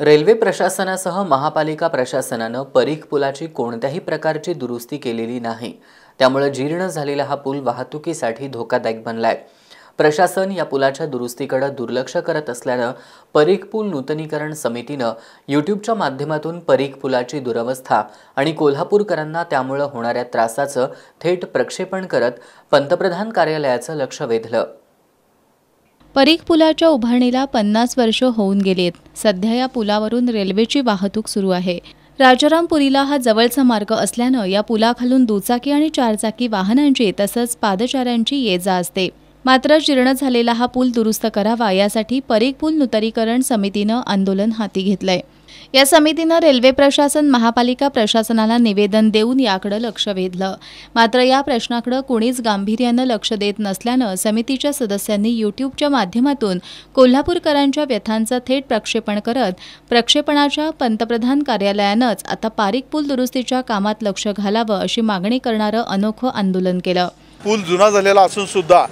railway प्रशासनासह महापालिका प्रशासनानं परीख पुलाची कोणत्याही प्रकारची दुरुस्ती केलेली नाही त्यामुळे जीर्ण झालेला हा पूल वाहतुकीसाठी धोकादायक बनलाय प्रशासन या पुलाच्या दुरुस्तीकडे दुर्लक्ष करत असल्यानं परीख पूल नूतनीकरण समितीनं यूट्यूबच्या माध्यमातून परीख पुलाची दुरवस्था आणि कोल्हापूरकरांना त्यामुळं होणाऱ्या त्रासाचं थेट प्रक्षेपण करत पंतप्रधान कार्यालयाचं लक्ष वेधलं परीख पुलाच्या उभारणीला पन्नास वर्ष होऊन गेलीत सध्या या पुलावरून रेल्वेची वाहतूक सुरू आहे राजारामपुरीला हा जवळचा मार्ग असल्यानं या पुलाखालून दुचाकी आणि चारचाकी वाहनांची तसंच पादचाऱ्यांची ये जा असते मात्र जीर्ण झालेला हा पूल दुरुस्त करावा यासाठी परीख पूल नूतनीकरण समितीनं आंदोलन हाती घेतलंय या समितीनं रेल्वे प्रशासन महापालिका प्रशासनाला निवेदन देऊन याकडे लक्ष वेधलं मात्र या प्रश्नाकडे कोणीच गांभीर्यानं लक्ष देत नसल्यानं समितीच्या सदस्यांनी युट्यूबच्या माध्यमातून कोल्हापूरकरांच्या व्यथांचं थेट प्रक्षेपण करत प्रक्षेपणाच्या पंतप्रधान कार्यालयानंच आता पारिक पूल दुरुस्तीच्या कामात लक्ष घालावं अशी मागणी करणारं अनोखं आंदोलन केलं पूल जुना झालेला असून सुद्धा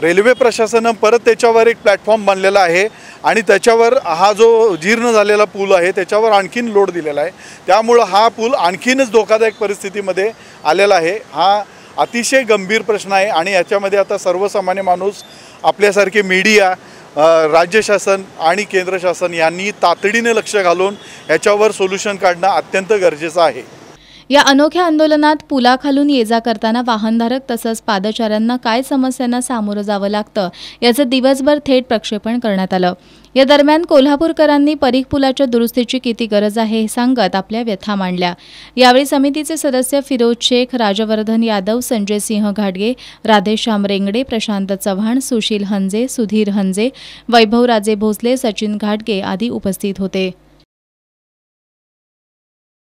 रेल्वे प्रशासनानं परत त्याच्यावर एक प्लॅटफॉर्म बांधलेला आहे आणि त्याच्यावर हा जो जीर्ण झालेला पूल आहे त्याच्यावर आणखीन लोड दिलेला आहे त्यामुळं हा पूल आणखीनच धोकादायक परिस्थितीमध्ये आलेला आहे हा अतिशय गंभीर प्रश्न आहे आणि याच्यामध्ये आता सर्वसामान्य माणूस आपल्यासारखे मीडिया राज्य शासन आणि केंद्र शासन यांनी तातडीने लक्ष घालून याच्यावर सोल्युशन काढणं अत्यंत गरजेचं आहे या अनोख्या आंदोलनात पुलाखालून ये जा करताना वाहनधारक तसंच पादचाऱ्यांना काय समस्यांना सामोरं जावं लागतं याचं दिवसभर थेट प्रक्षेपण करण्यात आलं या दरम्यान कोल्हापूरकरांनी परीख पुलाच्या दुरुस्तीची किती गरज आहे हे सांगत आपल्या व्यथा मांडल्या यावेळी समितीचे सदस्य फिरोज शेख राजवर्धन यादव संजय सिंह घाटगे राधेश्याम रेंगडे प्रशांत चव्हाण सुशील हंजे सुधीर हंजे वैभवराजे भोसले सचिन घाटगे आदी उपस्थित होते